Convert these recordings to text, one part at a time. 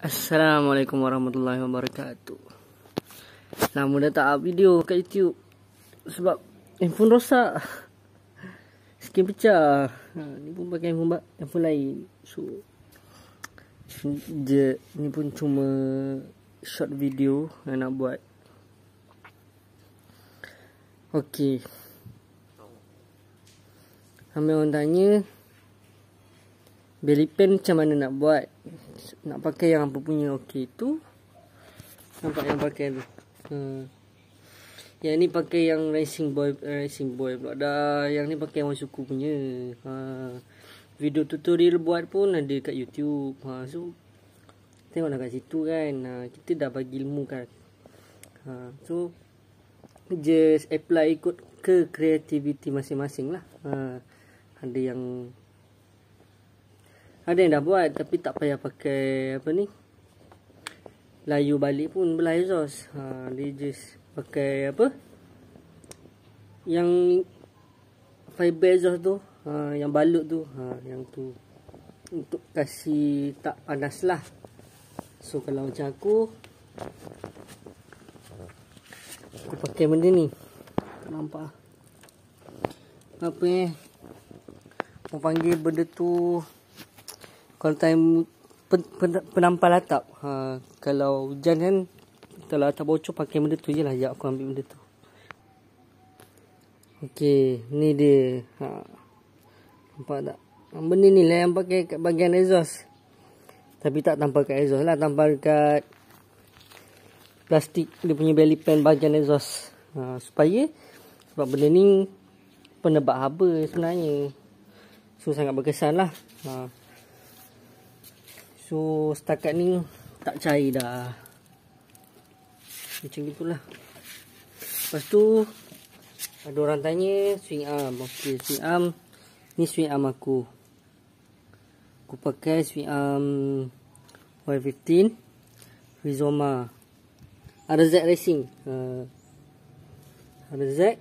Assalamualaikum warahmatullahi wabarakatuh Lama dah tak up video kat YouTube Sebab handphone rosak Skin pecah ha, Ni pun pakai handphone, handphone lain So je, Ni pun cuma Short video yang nak buat Okay Ambil orang tanya Belly pen macam mana nak buat nak pakai yang apa punya okey tu nampak yang pakai tu hmm. yang ni pakai yang racing boy eh, racing boy pula dah yang ni pakai yang suku punya ha. video tutorial buat pun ada kat youtube ha. so tengoklah kat situ kan ha. kita dah bagi ilmu kan ha. so just apply ikut ke kreativiti masing-masing lah ha. ada yang ada yang dah buat tapi tak payah pakai apa ni. Layu balik pun belah exhaust. Ha, dia just pakai apa. Yang fiber exhaust tu. Ha, yang balut tu. Ha, yang tu. Untuk kasih tak panas lah. So kalau macam aku. Aku pakai benda ni. Tak nampak. Apa ni. Eh? Aku panggil benda Benda tu kalau time pen penampal atap ha, kalau hujan kan kalau atap bocor pakai benda tu je lah ya aku ambil benda tu ok ni dia ha, nampak tak benda ni lah yang pakai kat bagian exhaust tapi tak tampal kat exhaust lah tampal kat plastik dia punya belly pan bagian exhaust ha, supaya sebab benda ni penebak haba sebenarnya so sangat berkesan lah ha. So setakat ni tak cair dah. Macam gitulah. Lepas tu ada orang tanya swing arm. Okey, swing arm. Ni swing arm aku. Aku pakai swing arm Y15 Rizoma RZ Racing. Uh, ha. RZ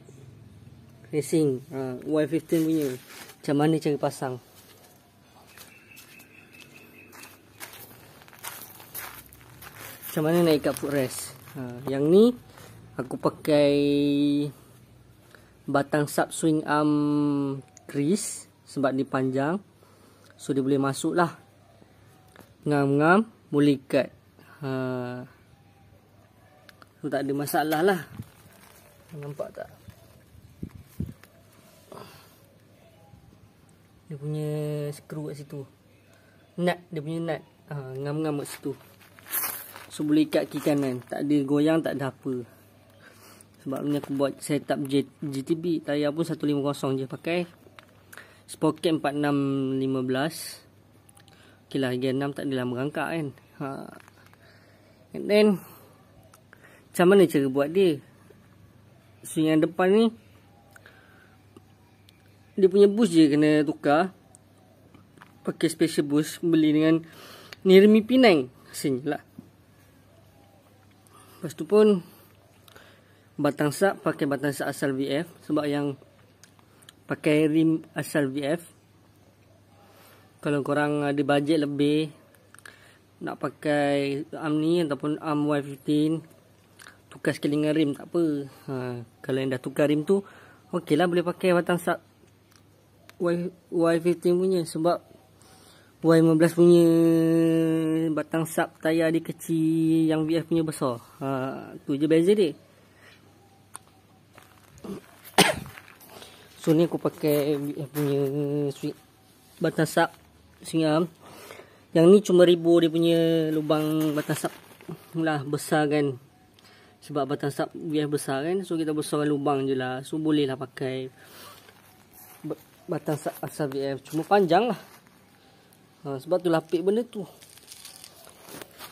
Racing uh, ha, Y15 punya. Macam mana cara pasang? macam mana naik ikat footrest ha, yang ni aku pakai batang sub swing arm crease sebab dia panjang so dia boleh masuk lah ngam-ngam boleh ikat ha. so tak ada masalah lah nampak tak dia punya skru kat situ nut dia punya nut ha, ngam-ngam ha, kat situ So boleh ikat kiri kanan Tak ada goyang tak ada apa Sebab ni aku buat setup J GTB Tayar pun 150 je pakai Spoken 4615 Ok lah G6 tak adalah merangkak kan ha. And then Macam mana cara buat dia So yang depan ni Dia punya boost je kena tukar Pakai special boost Beli dengan Nirmi Penang Sini lah Lepas tu pun batang sak pakai batang sak asal VF sebab yang pakai rim asal VF. Kalau korang ada bajet lebih nak pakai arm ni ataupun arm Y15 tukar sekali dengan rim tak apa. Ha, kalau yang dah tukar rim tu okeylah boleh pakai batang sap Y15 punya sebab Y15 punya batang sub tayar dia kecil yang VF punya besar. Ha tu je beza dia. So ni aku pakai VF punya sweet batang sub singam. Yang ni cuma ribu dia punya lubang batang sub lah besar kan. Sebab batang sub VF besar kan. So kita besarkan lubang je lah. So boleh lah pakai batang sub asal VF. Cuma panjang lah ha, sebab tu lapik benda tu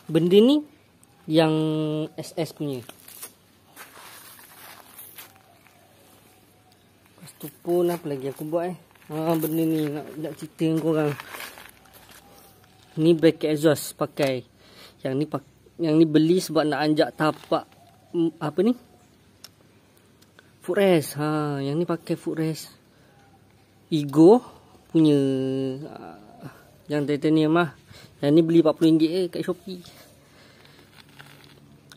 benda ni yang SS punya lepas tu pun apa lagi aku buat eh ha, benda ni nak, nak cerita dengan korang ni bracket exhaust pakai yang ni pakai yang ni beli sebab nak anjak tapak apa ni footrest ha yang ni pakai footrest ego punya ah, yang titanium lah. Yang ni beli RM40 je eh, kat Shopee.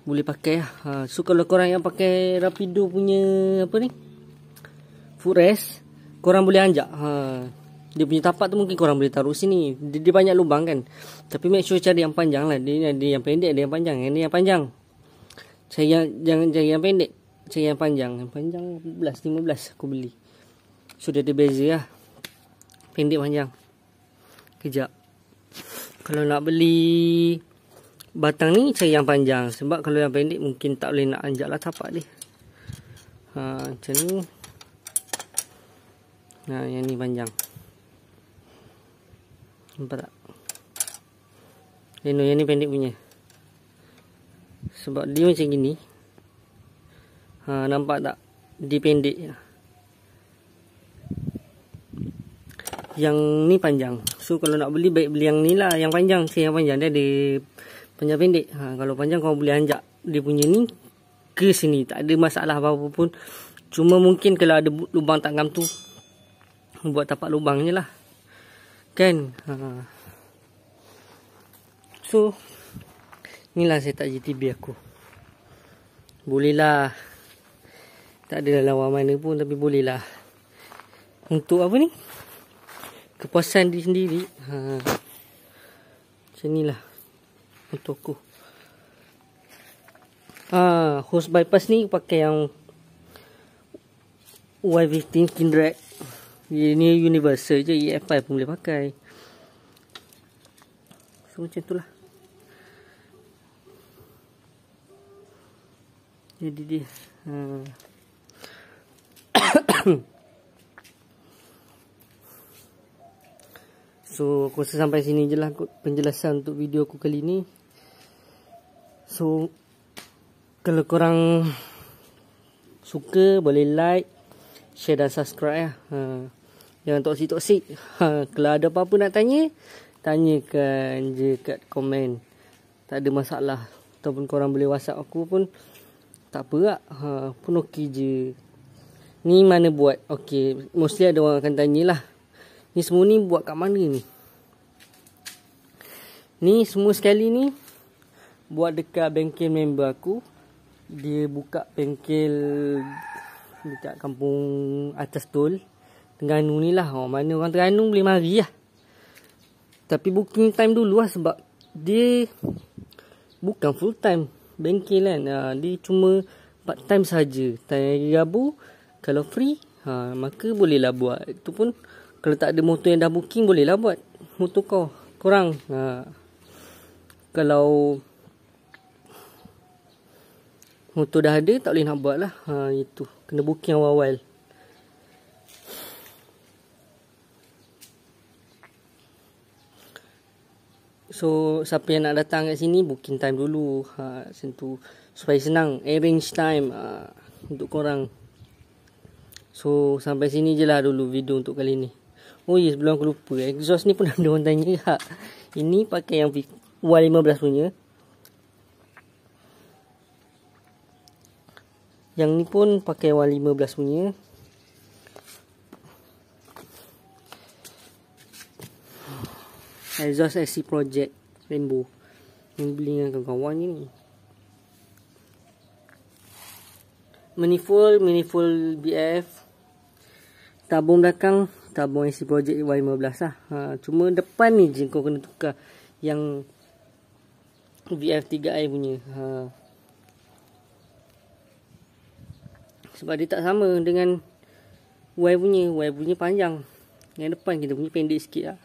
Boleh pakai lah. Ha, so kalau korang yang pakai Rapido punya apa ni. Footrest. Korang boleh anjak. Ha, dia punya tapak tu mungkin korang boleh taruh sini. Dia, dia banyak lubang kan. Tapi make sure cari yang panjang lah. Dia, dia yang pendek ada yang panjang. Yang ni yang panjang. Cari yang, jangan cari yang pendek. Cari yang panjang. Yang panjang 15, 15 aku beli. So dia ada beza lah. Pendek panjang. Kejap. Kalau nak beli batang ni cari yang panjang. Sebab kalau yang pendek mungkin tak boleh nak anjak lah tapak dia. Ha, macam ni. Nah, ha, yang ni panjang. Nampak tak? Lino eh, yang ni pendek punya. Sebab dia macam gini. Ha, nampak tak? Dia pendek. Nampak yang ni panjang. So kalau nak beli baik beli yang ni lah yang panjang. Si yang panjang dia ada panjang pendek. Ha, kalau panjang kau boleh anjak dia punya ni ke sini. Tak ada masalah apa-apa pun. Cuma mungkin kalau ada lubang tanggam tu buat tapak lubangnya lah. Kan? Ha. So inilah saya tak GTB aku. Boleh lah. Tak ada lawan mana pun tapi boleh lah. Untuk apa ni? kepuasan diri sendiri ha. macam ni lah untuk aku ha, host bypass ni pakai yang YV thinking drag ini universal je EF5 pun boleh pakai so macam tu lah jadi dia ha. So aku rasa sampai sini je lah penjelasan untuk video aku kali ni So kalau korang suka boleh like, share dan subscribe lah ha. Jangan toksik-toksik ha. Kalau ada apa-apa nak tanya, tanyakan je kat komen Tak ada masalah Ataupun korang boleh whatsapp aku pun tak apa lah ha. Pun okey je Ni mana buat? Okay, mostly ada orang akan tanyalah Ni semua ni buat kat mana ni? Ni semua sekali ni buat dekat bengkel member aku. Dia buka bengkel dekat kampung atas tol. Tengganu ni lah. Oh, mana orang Tengganu boleh mari lah. Tapi booking time dulu lah sebab dia bukan full time bengkel kan. Ha, dia cuma part time saja. Time hari Rabu kalau free ha, maka bolehlah buat. Itu pun kalau tak ada motor yang dah booking boleh lah buat motor kau kurang ha. kalau motor dah ada tak boleh nak buat lah ha, itu kena booking awal-awal so siapa yang nak datang kat sini booking time dulu ha, macam supaya senang arrange time ha, untuk korang so sampai sini je lah dulu video untuk kali ni Oh yes, sebelum aku lupa. Exhaust ni pun ada orang tanya juga. Ini pakai yang W15 punya. Yang ni pun pakai W15 punya. Exhaust SC Project Rainbow. Yang beli dengan kawan-kawan ni. Manifold, manifold BF. Tabung belakang tabung isi projek Y15 lah. Ha, cuma depan ni je kau kena tukar yang VF3i punya. Ha. Sebab dia tak sama dengan Y punya. Y punya panjang. Yang depan kita punya pendek sikit lah.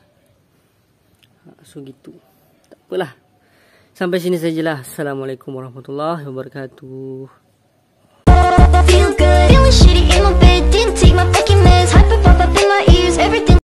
Ha, so gitu. Tak apalah. Sampai sini sajalah. Assalamualaikum warahmatullahi wabarakatuh. Feel good, it shitty in my bed Didn't take my fucking meds Hyper pop up in my everything